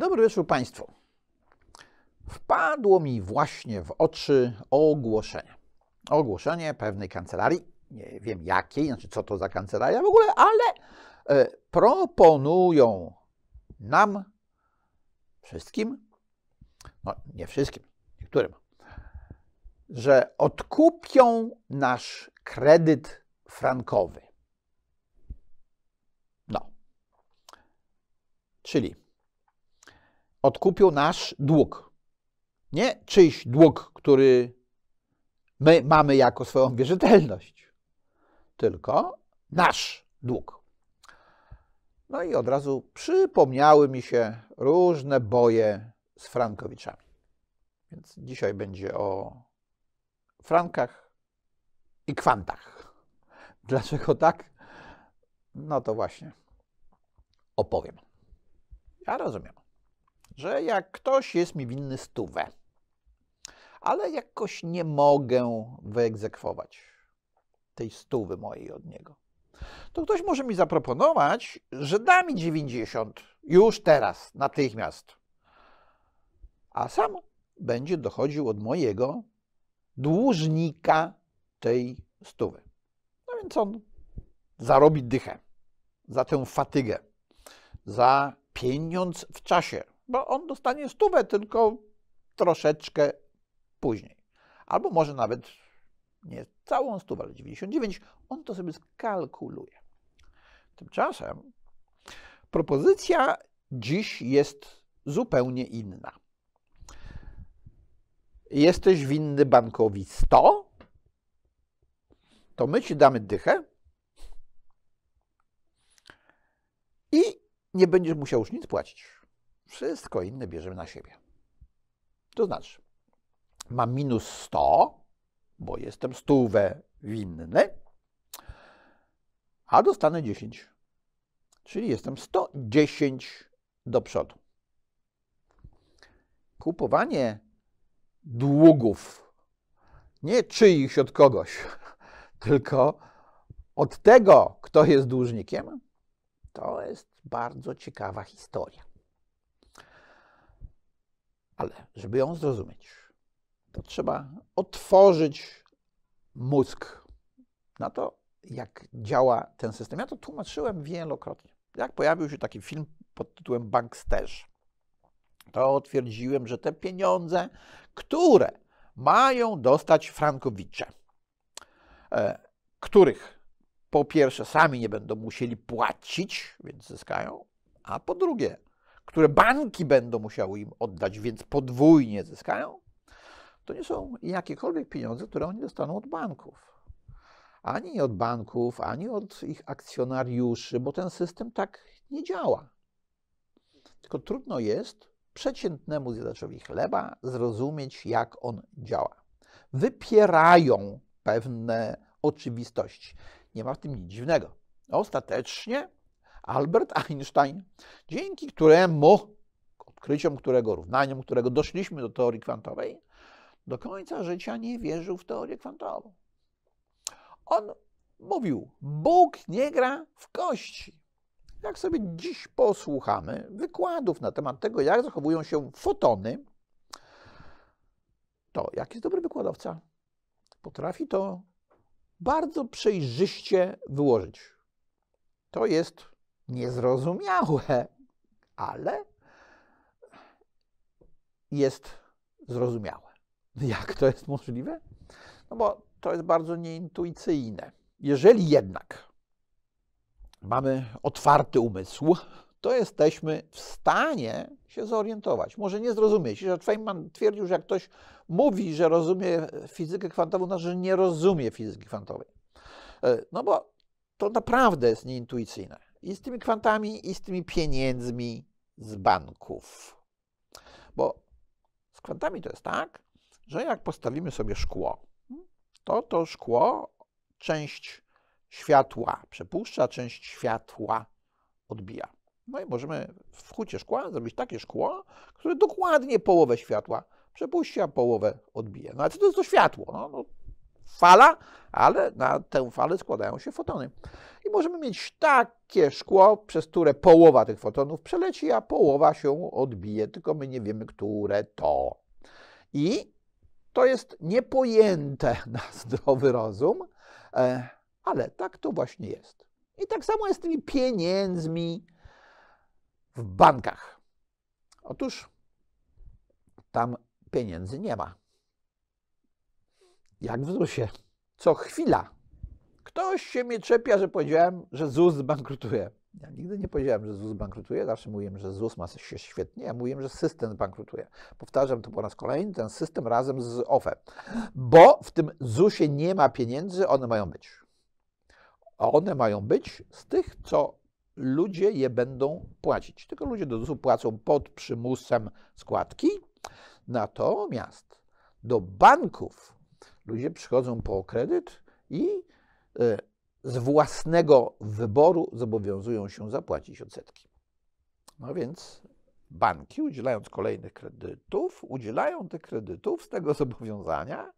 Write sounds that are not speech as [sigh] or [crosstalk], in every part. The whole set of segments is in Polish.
Dobry wieczór Państwu. Wpadło mi właśnie w oczy ogłoszenie. Ogłoszenie pewnej kancelarii, nie wiem jakiej, znaczy co to za kancelaria w ogóle, ale y, proponują nam wszystkim, no nie wszystkim, niektórym, że odkupią nasz kredyt frankowy. No. Czyli odkupił nasz dług. Nie czyjś dług, który my mamy jako swoją wierzytelność, tylko nasz dług. No i od razu przypomniały mi się różne boje z Frankowiczami. Więc dzisiaj będzie o frankach i kwantach. Dlaczego tak? No to właśnie opowiem. Ja rozumiem że jak ktoś jest mi winny stówę, ale jakoś nie mogę wyegzekwować tej stówy mojej od niego, to ktoś może mi zaproponować, że da mi 90 już teraz, natychmiast. A sam będzie dochodził od mojego dłużnika tej stówy. No więc on zarobi dychę za tę fatygę, za pieniądz w czasie, bo on dostanie stówę tylko troszeczkę później. Albo może nawet nie całą stówę, ale 99, on to sobie skalkuluje. Tymczasem propozycja dziś jest zupełnie inna. Jesteś winny bankowi 100, to my ci damy dychę i nie będziesz musiał już nic płacić. Wszystko inne bierzemy na siebie. To znaczy, mam minus 100, bo jestem stówę winny, a dostanę 10. Czyli jestem 110 do przodu. Kupowanie długów, nie czyichś od kogoś, [laughs] tylko od tego, kto jest dłużnikiem, to jest bardzo ciekawa historia. Ale żeby ją zrozumieć, to trzeba otworzyć mózg na to, jak działa ten system. Ja to tłumaczyłem wielokrotnie. Jak pojawił się taki film pod tytułem Banksterz, to twierdziłem, że te pieniądze, które mają dostać frankowicze, e, których po pierwsze sami nie będą musieli płacić, więc zyskają, a po drugie które banki będą musiały im oddać, więc podwójnie zyskają, to nie są jakiekolwiek pieniądze, które oni dostaną od banków. Ani od banków, ani od ich akcjonariuszy, bo ten system tak nie działa. Tylko trudno jest przeciętnemu zjadaczowi chleba zrozumieć, jak on działa. Wypierają pewne oczywistości. Nie ma w tym nic dziwnego. Ostatecznie Albert Einstein, dzięki któremu, odkryciom którego, równaniom którego doszliśmy do teorii kwantowej, do końca życia nie wierzył w teorię kwantową. On mówił, Bóg nie gra w kości. Jak sobie dziś posłuchamy wykładów na temat tego, jak zachowują się fotony, to jak jest dobry wykładowca, potrafi to bardzo przejrzyście wyłożyć. To jest niezrozumiałe, ale jest zrozumiałe. Jak to jest możliwe? No bo to jest bardzo nieintuicyjne. Jeżeli jednak mamy otwarty umysł, to jesteśmy w stanie się zorientować. Może nie zrozumieć. Że Feynman twierdził, że jak ktoś mówi, że rozumie fizykę kwantową, to znaczy, że nie rozumie fizyki kwantowej. E, no bo to naprawdę jest nieintuicyjne i z tymi kwantami, i z tymi pieniędzmi z banków. Bo z kwantami to jest tak, że jak postawimy sobie szkło, to to szkło część światła przepuszcza, część światła odbija. No i możemy w hucie szkła zrobić takie szkło, które dokładnie połowę światła przepuści, a połowę odbije. No ale co to jest to światło? No, no fala, ale na tę falę składają się fotony. I możemy mieć takie szkło, przez które połowa tych fotonów przeleci, a połowa się odbije, tylko my nie wiemy, które to. I to jest niepojęte [laughs] na zdrowy rozum, e, ale tak to właśnie jest. I tak samo jest z tymi pieniędzmi w bankach. Otóż tam pieniędzy nie ma. Jak w ZUSie. Co chwila ktoś się mnie czepia, że powiedziałem, że ZUS zbankrutuje. Ja nigdy nie powiedziałem, że ZUS bankrutuje. Zawsze mówiłem, że ZUS ma się świetnie. Ja mówiłem, że system bankrutuje. Powtarzam to po raz kolejny, ten system razem z OFE. Bo w tym ZUSie nie ma pieniędzy, one mają być. A one mają być z tych, co ludzie je będą płacić. Tylko ludzie do ZUS-u płacą pod przymusem składki. Natomiast do banków Ludzie przychodzą po kredyt i e, z własnego wyboru zobowiązują się zapłacić odsetki. No więc banki, udzielając kolejnych kredytów, udzielają tych kredytów z tego zobowiązania,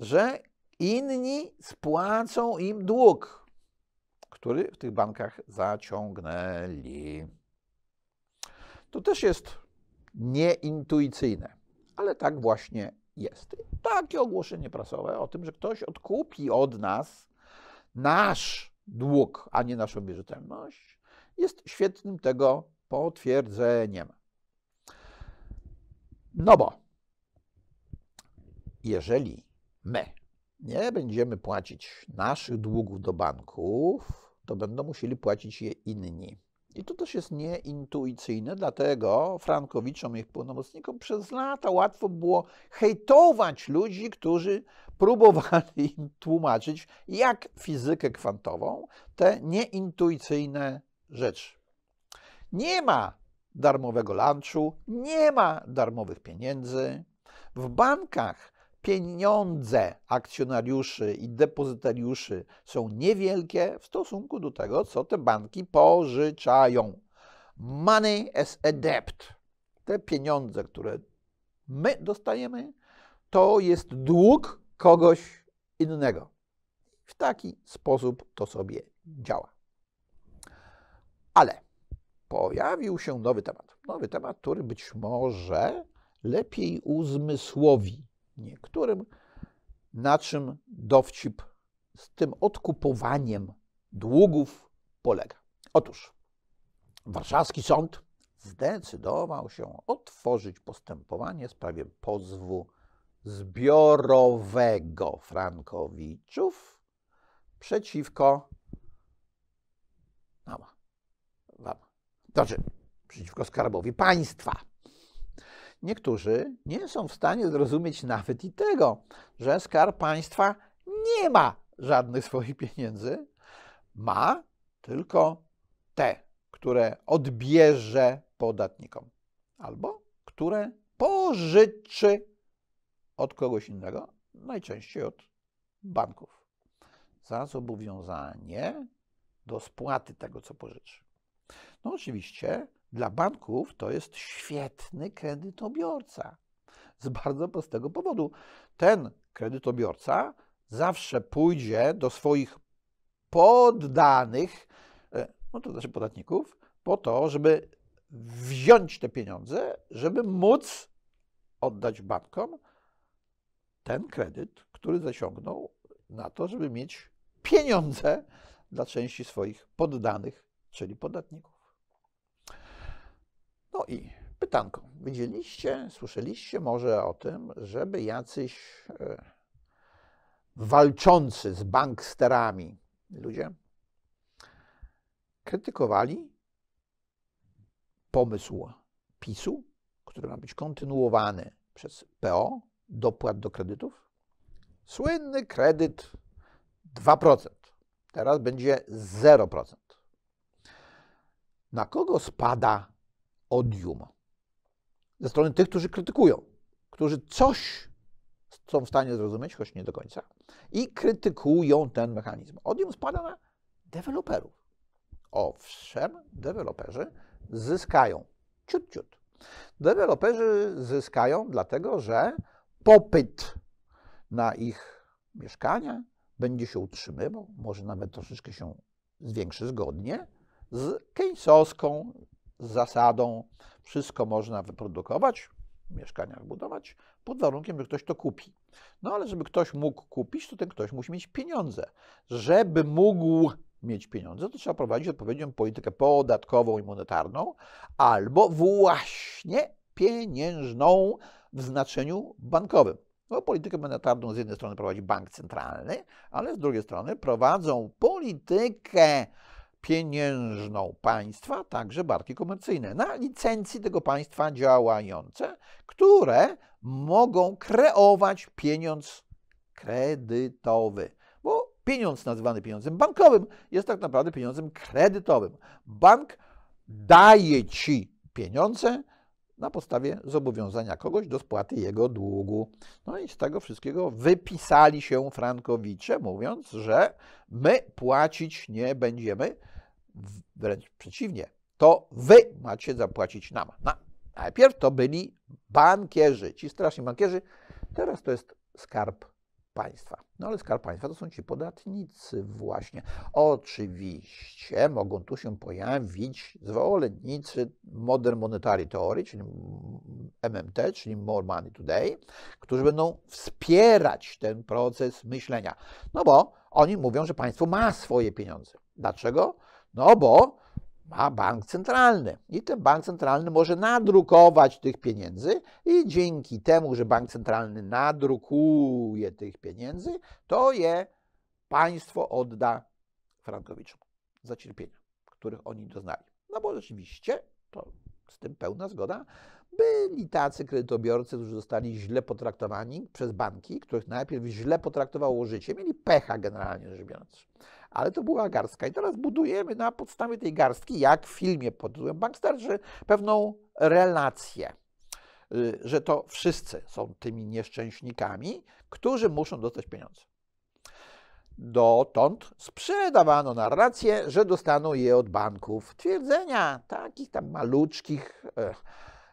że inni spłacą im dług, który w tych bankach zaciągnęli. To też jest nieintuicyjne, ale tak właśnie jest takie ogłoszenie prasowe o tym, że ktoś odkupi od nas nasz dług, a nie naszą wierzytelność, jest świetnym tego potwierdzeniem. No bo jeżeli my nie będziemy płacić naszych długów do banków, to będą musieli płacić je inni. I to też jest nieintuicyjne, dlatego Frankowiczom i ich pełnomocnikom przez lata łatwo było hejtować ludzi, którzy próbowali im tłumaczyć, jak fizykę kwantową, te nieintuicyjne rzeczy. Nie ma darmowego lunchu, nie ma darmowych pieniędzy. W bankach pieniądze akcjonariuszy i depozytariuszy są niewielkie w stosunku do tego, co te banki pożyczają. Money as a debt. Te pieniądze, które my dostajemy, to jest dług kogoś innego. W taki sposób to sobie działa. Ale pojawił się nowy temat. Nowy temat, który być może lepiej uzmysłowi niektórym, na czym dowcip z tym odkupowaniem długów polega. Otóż warszawski sąd zdecydował się otworzyć postępowanie w sprawie pozwu zbiorowego Frankowiczów przeciwko nam, wam, znaczy przeciwko skarbowi państwa niektórzy nie są w stanie zrozumieć nawet i tego, że skarb państwa nie ma żadnych swoich pieniędzy, ma tylko te, które odbierze podatnikom albo które pożyczy od kogoś innego, najczęściej od banków, za zobowiązanie do spłaty tego, co pożyczy. No oczywiście dla banków to jest świetny kredytobiorca. Z bardzo prostego powodu. Ten kredytobiorca zawsze pójdzie do swoich poddanych, e, no to znaczy podatników, po to, żeby wziąć te pieniądze, żeby móc oddać bankom ten kredyt, który zaciągnął na to, żeby mieć pieniądze dla części swoich poddanych, czyli podatników i pytanko. Widzieliście, słyszeliście może o tym, żeby jacyś e, walczący z banksterami ludzie krytykowali pomysł PiSu, który ma być kontynuowany przez PO, dopłat do kredytów. Słynny kredyt 2%. Teraz będzie 0%. Na kogo spada odium ze strony tych, którzy krytykują, którzy coś są w stanie zrozumieć, choć nie do końca, i krytykują ten mechanizm. Odium spada na deweloperów. Owszem, deweloperzy zyskają ciut, ciut. Deweloperzy zyskają dlatego, że popyt na ich mieszkania będzie się utrzymywał, może nawet troszeczkę się zwiększy zgodnie z Keynesowską z zasadą wszystko można wyprodukować, w mieszkaniach budować, pod warunkiem, że ktoś to kupi. No ale żeby ktoś mógł kupić, to ten ktoś musi mieć pieniądze. Żeby mógł mieć pieniądze, to trzeba prowadzić odpowiednią politykę podatkową i monetarną, albo właśnie pieniężną w znaczeniu bankowym. Bo no, politykę monetarną z jednej strony prowadzi bank centralny, ale z drugiej strony prowadzą politykę pieniężną państwa, także barki komercyjne, na licencji tego państwa działające, które mogą kreować pieniądz kredytowy. Bo pieniądz nazywany pieniądzem bankowym jest tak naprawdę pieniądzem kredytowym. Bank daje ci pieniądze, na podstawie zobowiązania kogoś do spłaty jego długu. No i z tego wszystkiego wypisali się frankowicze, mówiąc, że my płacić nie będziemy, wręcz przeciwnie, to wy macie zapłacić nam. No, najpierw to byli bankierzy, ci straszni bankierzy, teraz to jest skarb państwa. No ale skarb państwa to są ci podatnicy właśnie. Oczywiście mogą tu się pojawić zwolennicy Modern Monetary Theory, czyli MMT, czyli More Money Today, którzy będą wspierać ten proces myślenia. No bo oni mówią, że państwo ma swoje pieniądze. Dlaczego? No bo ma bank centralny i ten bank centralny może nadrukować tych pieniędzy i dzięki temu, że bank centralny nadrukuje tych pieniędzy, to je państwo odda frankowiczom za cierpienia, których oni doznali. No bo rzeczywiście, to z tym pełna zgoda, byli tacy kredytobiorcy, którzy zostali źle potraktowani przez banki, których najpierw źle potraktowało życie, mieli pecha generalnie rzecz biorąc ale to była garstka. I teraz budujemy na podstawie tej garstki, jak w filmie pod Banksterzy, pewną relację y, że to wszyscy są tymi nieszczęśnikami, którzy muszą dostać pieniądze. Dotąd sprzedawano narrację, że dostaną je od banków. Twierdzenia takich tam maluczkich,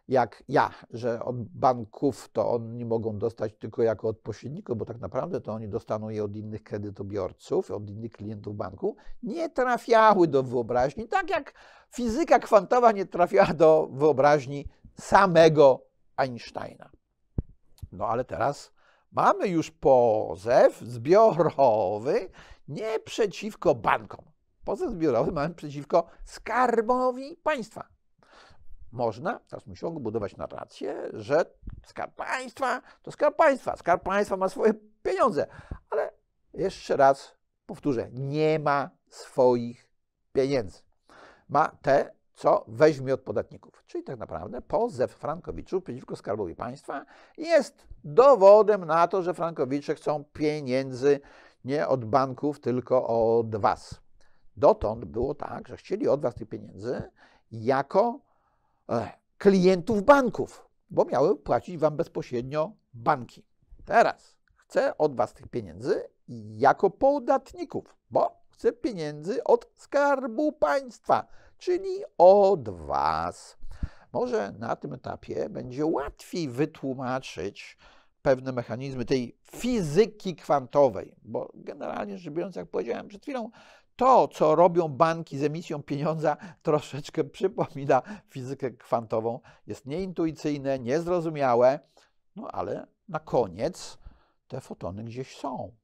jak ja, że od banków to oni mogą dostać tylko jako od pośredników, bo tak naprawdę to oni dostaną je od innych kredytobiorców, od innych klientów banku, nie trafiały do wyobraźni, tak jak fizyka kwantowa nie trafiała do wyobraźni samego Einsteina. No ale teraz mamy już pozew zbiorowy nie przeciwko bankom. Pozew zbiorowy mamy przeciwko skarbowi państwa można w dalszym ciągu budować narrację, że skarb państwa to skarb państwa, skarb państwa ma swoje pieniądze, ale jeszcze raz powtórzę, nie ma swoich pieniędzy. Ma te, co weźmie od podatników. Czyli tak naprawdę pozew Frankowiczu przeciwko Skarbowi Państwa jest dowodem na to, że Frankowicze chcą pieniędzy nie od banków, tylko od Was. Dotąd było tak, że chcieli od Was tych pieniędzy jako E, klientów banków, bo miały płacić wam bezpośrednio banki. Teraz chcę od was tych pieniędzy jako podatników, bo chcę pieniędzy od skarbu państwa, czyli od was. Może na tym etapie będzie łatwiej wytłumaczyć pewne mechanizmy tej fizyki kwantowej, bo generalnie rzecz biorąc, jak powiedziałem przed chwilą, to, co robią banki z emisją pieniądza, [laughs] troszeczkę przypomina fizykę kwantową. Jest nieintuicyjne, niezrozumiałe, no ale na koniec te fotony gdzieś są.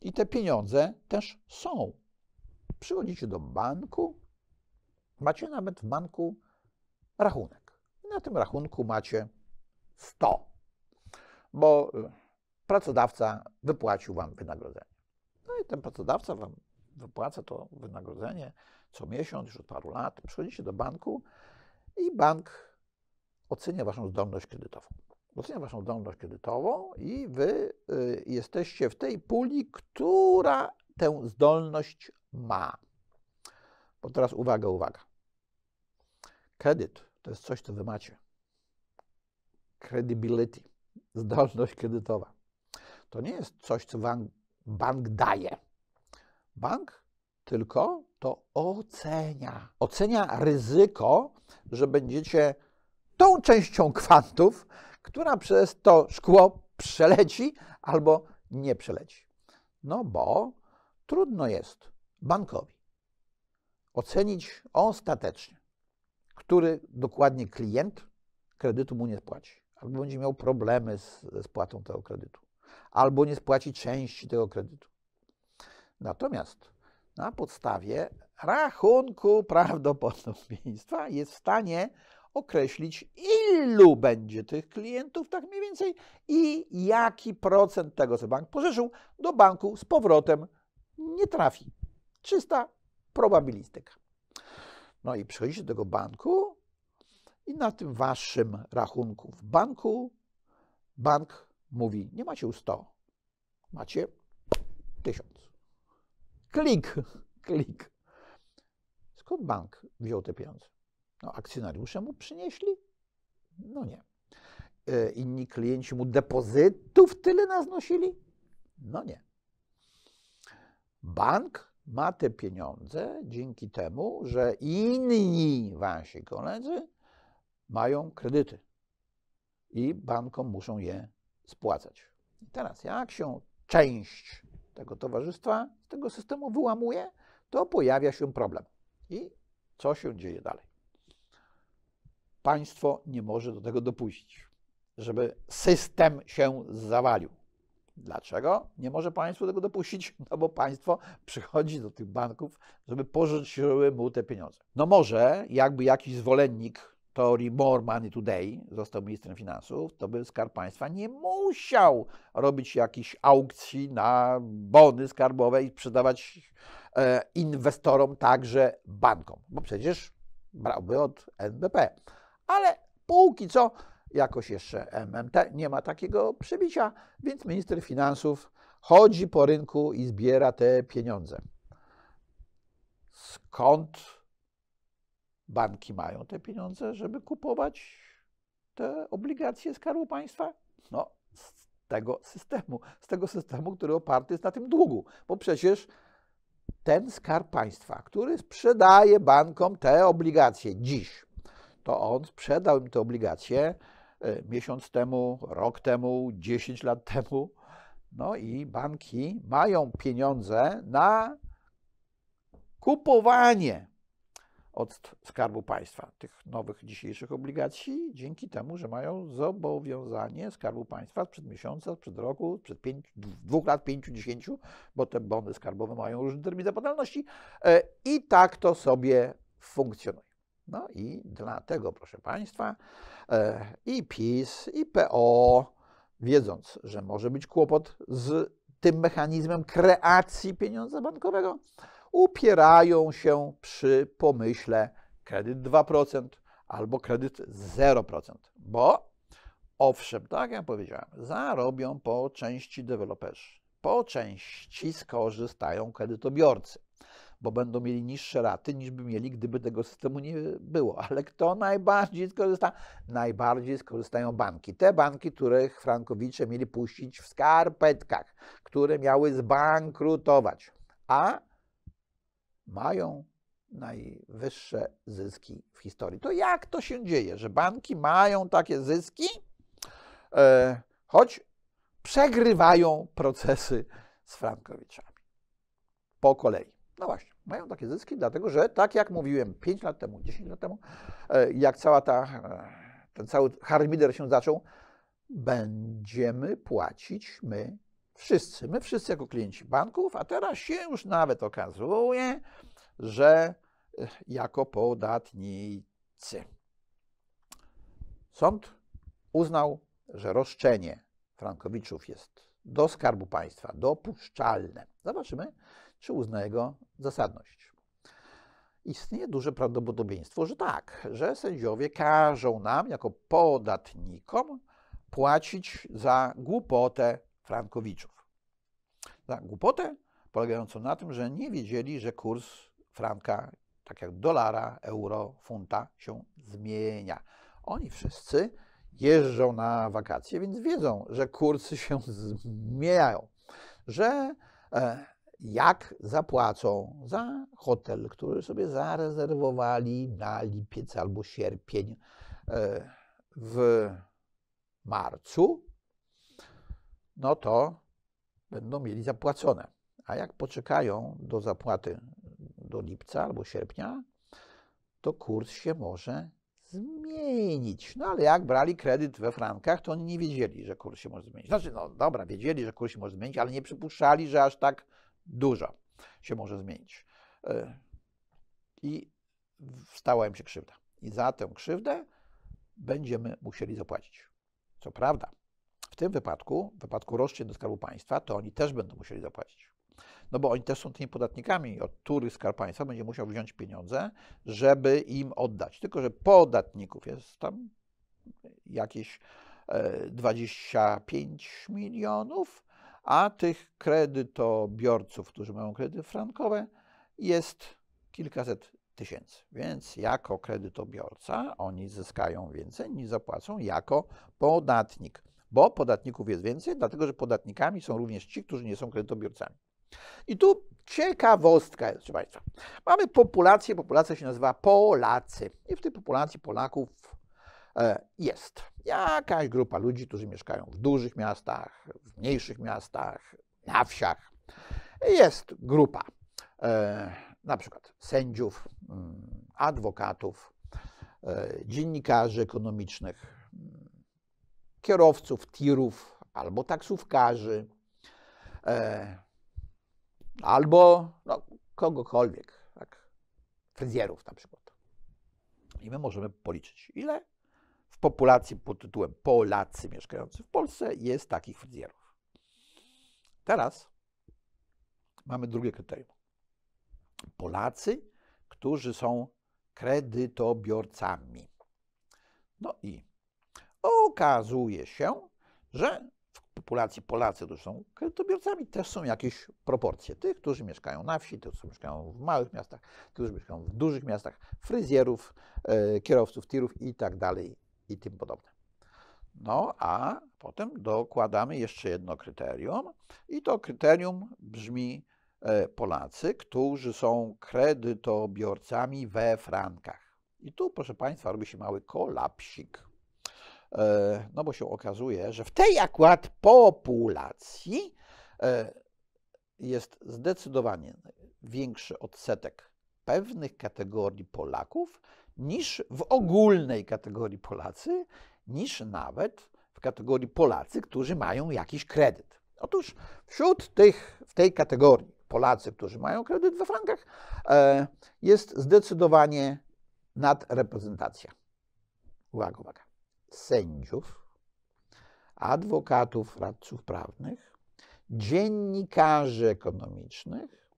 I te pieniądze też są. Przychodzicie do banku, macie nawet w banku rachunek. I na tym rachunku macie 100, bo e, pracodawca wypłacił wam wynagrodzenie. No i ten pracodawca wam wypłaca to wynagrodzenie co miesiąc, już od paru lat. Przychodzicie do banku i bank ocenia waszą zdolność kredytową. Ocenia waszą zdolność kredytową i wy y, jesteście w tej puli, która tę zdolność ma. Bo teraz uwaga, uwaga. Kredyt to jest coś, co wy macie. Credibility, zdolność kredytowa. To nie jest coś, co wam bank daje. Bank tylko to ocenia. Ocenia ryzyko, że będziecie tą częścią kwantów, która przez to szkło przeleci albo nie przeleci. No bo trudno jest bankowi ocenić ostatecznie, który dokładnie klient kredytu mu nie spłaci, albo będzie miał problemy z, spłatą tego kredytu, albo nie spłaci części tego kredytu. Natomiast na podstawie rachunku prawdopodobieństwa jest w stanie określić, ilu będzie tych klientów, tak mniej więcej, i jaki procent tego, co bank pożyczył, do banku z powrotem nie trafi. Czysta probabilistyka. No i przychodzicie do tego banku i na tym waszym rachunku w banku bank mówi, nie macie już 100, macie 1000. Klik, [laughs] klik. Skąd bank wziął te pieniądze? No, akcjonariusze mu przynieśli? No nie. E, inni klienci mu depozytów tyle naznosili? No nie. Bank ma te pieniądze dzięki temu, że inni wasi koledzy mają kredyty i bankom muszą je spłacać. teraz, jak się część tego towarzystwa, z tego systemu wyłamuje, to pojawia się problem. I co się dzieje dalej? Państwo nie może do tego dopuścić, żeby system się zawalił. Dlaczego nie może państwo tego dopuścić? No bo państwo przychodzi do tych banków, żeby pożyczyły mu te pieniądze. No może jakby jakiś zwolennik teorii More Money Today został ministrem finansów, to by Skarb Państwa nie musiał robić jakichś aukcji na bony skarbowe i sprzedawać e, inwestorom, także bankom, bo przecież brałby od NBP. Ale póki co jakoś jeszcze MMT nie ma takiego przebicia, więc minister finansów chodzi po rynku i zbiera te pieniądze. Skąd banki mają te pieniądze, żeby kupować te obligacje Skarbu Państwa? No, z tego systemu, z tego systemu, który oparty jest na tym długu, bo przecież ten Skarb Państwa, który sprzedaje bankom te obligacje dziś, to on sprzedał im te obligacje e, miesiąc temu, rok temu, 10 lat [laughs] temu. No i banki mają pieniądze na kupowanie od Skarbu Państwa, tych nowych dzisiejszych obligacji, dzięki temu, że mają zobowiązanie Skarbu Państwa sprzed miesiąca, sprzed roku, sprzed pięć, dwóch lat, pięciu, dziesięciu, bo te bony skarbowe mają różne terminy zapadalności e, i tak to sobie funkcjonuje. No i dlatego, proszę Państwa, e, i PiS, i PO, wiedząc, że może być kłopot z tym mechanizmem kreacji pieniądza bankowego, upierają się przy pomyśle kredyt 2% albo kredyt 0%, bo owszem, tak jak powiedziałem, zarobią po części deweloperzy, po części skorzystają kredytobiorcy, bo będą mieli niższe raty niż by mieli, gdyby tego systemu nie było. Ale kto najbardziej skorzysta? Najbardziej skorzystają banki. Te banki, których frankowicze mieli puścić w skarpetkach, które miały zbankrutować. A mają najwyższe zyski w historii. To jak to się dzieje, że banki mają takie zyski, e, choć przegrywają procesy z frankowiczami? Po kolei. No właśnie, mają takie zyski, dlatego że, tak jak mówiłem 5 lat temu, 10 lat temu, e, jak cała ta, e, ten cały harmider się zaczął, będziemy płacić my Wszyscy, my wszyscy jako klienci banków, a teraz się już nawet okazuje, że e, jako podatnicy. Sąd uznał, że roszczenie frankowiczów jest do Skarbu Państwa dopuszczalne. Zobaczymy, czy uzna jego zasadność. Istnieje duże prawdopodobieństwo, że tak, że sędziowie każą nam, jako podatnikom, płacić za głupotę frankowiczów. Za głupotę polegającą na tym, że nie wiedzieli, że kurs franka, tak jak dolara, euro, funta się zmienia. Oni wszyscy jeżdżą na wakacje, więc wiedzą, że kursy się zmieniają, że e, jak zapłacą za hotel, który sobie zarezerwowali na lipiec albo sierpień e, w marcu, no to będą mieli zapłacone. A jak poczekają do zapłaty mm, do lipca albo sierpnia, to kurs się może zmienić. No ale jak brali kredyt we frankach, to oni nie wiedzieli, że kurs się może zmienić. Znaczy, no dobra, wiedzieli, że kurs się może zmienić, ale nie przypuszczali, że aż tak dużo się może zmienić. E, I stała im się krzywda. I za tę krzywdę będziemy musieli zapłacić. Co prawda, w tym wypadku, w wypadku roszczeń do Skarbu Państwa, to oni też będą musieli zapłacić. No bo oni też są tymi podatnikami, od których Skarb Państwa będzie musiał wziąć pieniądze, żeby im oddać. Tylko, że podatników jest tam jakieś 25 e, milionów, a tych kredytobiorców, którzy mają kredyty frankowe, jest kilkaset tysięcy. Więc jako kredytobiorca oni zyskają więcej niż zapłacą jako podatnik bo podatników jest więcej, dlatego że podatnikami są również ci, którzy nie są kredytobiorcami. I tu ciekawostka jest, proszę Państwa. Mamy populację, populacja się nazywa Polacy. I w tej populacji Polaków e, jest jakaś grupa ludzi, którzy mieszkają w dużych miastach, w mniejszych miastach, na wsiach. Jest grupa e, na przykład sędziów, mm, adwokatów, e, dziennikarzy ekonomicznych, kierowców tirów albo taksówkarzy, e, albo no, kogokolwiek, tak? fryzjerów na przykład. I my możemy policzyć, ile w populacji pod tytułem Polacy mieszkający w Polsce jest takich fryzjerów. Teraz mamy drugie kryterium. Polacy, którzy są kredytobiorcami. No i Okazuje się, że w populacji Polacy, którzy są kredytobiorcami, też są jakieś proporcje tych, którzy mieszkają na wsi, tych, którzy mieszkają w małych miastach, tych, którzy mieszkają w dużych miastach, fryzjerów, e, kierowców tirów i tak dalej i tym podobne. No a potem dokładamy jeszcze jedno kryterium i to kryterium brzmi e, Polacy, którzy są kredytobiorcami we frankach. I tu, proszę Państwa, robi się mały kolapsik. E, no bo się okazuje, że w tej akurat populacji e, jest zdecydowanie większy odsetek pewnych kategorii Polaków niż w ogólnej kategorii Polacy, niż nawet w kategorii Polacy, którzy mają jakiś kredyt. Otóż wśród tych, w tej kategorii Polacy, którzy mają kredyt we frankach, e, jest zdecydowanie nadreprezentacja. Uwaga, uwaga sędziów, adwokatów, radców prawnych, dziennikarzy ekonomicznych,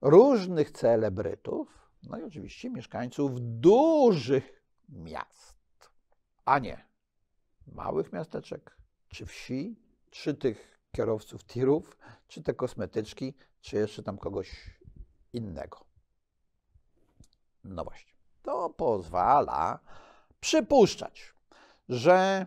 różnych celebrytów, no i oczywiście mieszkańców dużych miast, a nie małych miasteczek czy wsi, czy tych kierowców tirów, czy te kosmetyczki, czy jeszcze tam kogoś innego. No właśnie. To pozwala przypuszczać, że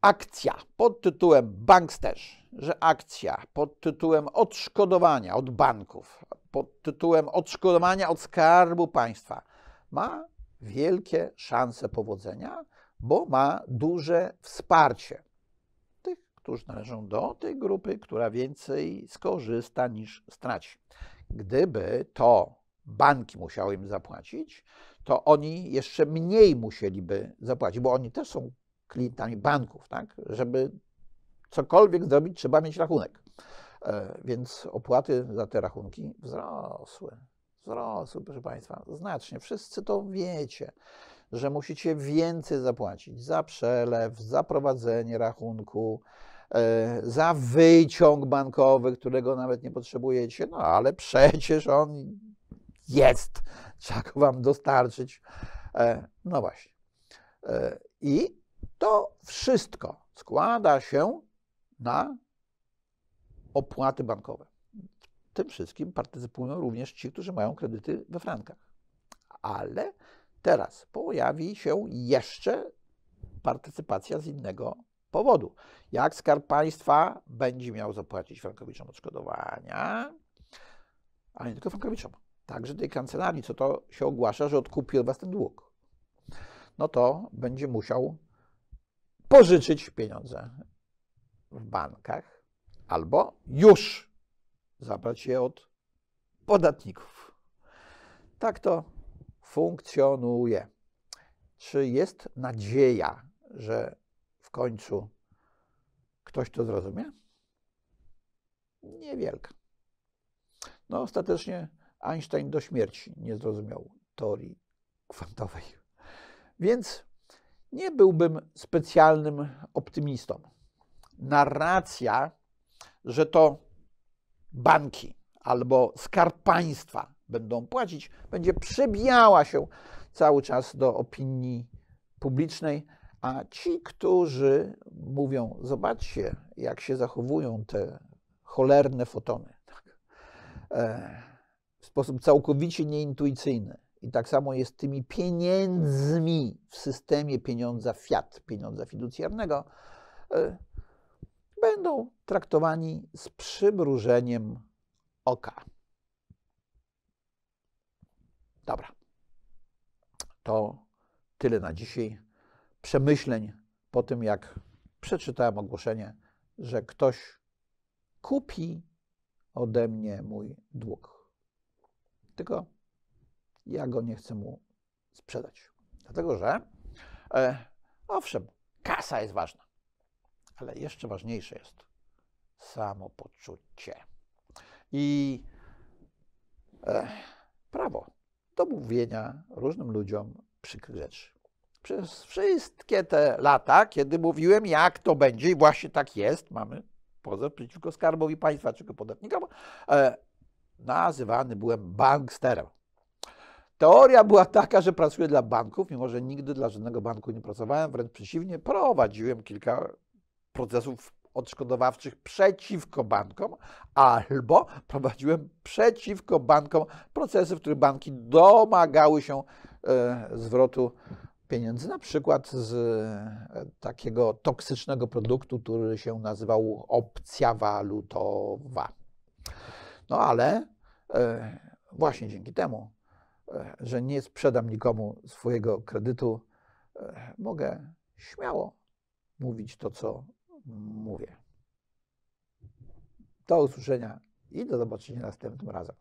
akcja pod tytułem banksterzy, że akcja pod tytułem odszkodowania od banków, pod tytułem odszkodowania od skarbu państwa ma wielkie szanse powodzenia, bo ma duże wsparcie tych, którzy należą do tej grupy, która więcej skorzysta niż straci. Gdyby to banki musiały im zapłacić, to oni jeszcze mniej musieliby zapłacić, bo oni też są klientami banków, tak? Żeby cokolwiek zrobić, trzeba mieć rachunek. E, więc opłaty za te rachunki wzrosły. Wzrosły, proszę Państwa, znacznie. Wszyscy to wiecie, że musicie więcej zapłacić za przelew, za prowadzenie rachunku, e, za wyciąg bankowy, którego nawet nie potrzebujecie. No ale przecież on jest, trzeba go wam dostarczyć. E, no właśnie. E, I to wszystko składa się na opłaty bankowe. W tym wszystkim partycypują również ci, którzy mają kredyty we frankach. Ale teraz pojawi się jeszcze partycypacja z innego powodu. Jak Skarb Państwa będzie miał zapłacić frankowiczom odszkodowania, ale nie tylko frankowiczom, także tej kancelarii, co to się ogłasza, że odkupi od was ten dług, no to będzie musiał pożyczyć pieniądze w bankach albo już zabrać je od podatników. Tak to funkcjonuje. Czy jest nadzieja, że w końcu ktoś to zrozumie? Niewielka. No, ostatecznie Einstein do śmierci nie zrozumiał teorii kwantowej. Więc nie byłbym specjalnym optymistą. Narracja, że to banki albo skarb państwa będą płacić, będzie przebijała się cały czas do opinii publicznej, a ci, którzy mówią, zobaczcie, jak się zachowują te cholerne fotony. Tak. E w sposób całkowicie nieintuicyjny. I tak samo jest tymi pieniędzmi w systemie pieniądza fiat, pieniądza fiducjarnego, e, będą traktowani z przymrużeniem oka. Dobra. To tyle na dzisiaj. Przemyśleń po tym, jak przeczytałem ogłoszenie, że ktoś kupi ode mnie mój dług tylko ja go nie chcę mu sprzedać. Dlatego, że e, owszem, kasa jest ważna, ale jeszcze ważniejsze jest samopoczucie. I e, prawo do mówienia różnym ludziom przykrych rzeczy. Przez wszystkie te lata, kiedy mówiłem, jak to będzie, i właśnie tak jest, mamy pozew przeciwko skarbowi państwa czy podatnikom, e, Nazywany byłem banksterem. Teoria była taka, że pracuję dla banków, mimo że nigdy dla żadnego banku nie pracowałem, wręcz przeciwnie, prowadziłem kilka procesów odszkodowawczych przeciwko bankom, albo prowadziłem przeciwko bankom procesy, w których banki domagały się e, zwrotu pieniędzy, na przykład z e, takiego toksycznego produktu, który się nazywał opcja walutowa. No ale E, właśnie dzięki temu, e, że nie sprzedam nikomu swojego kredytu, e, mogę śmiało mówić to, co mówię. Do usłyszenia i do zobaczenia następnym razem.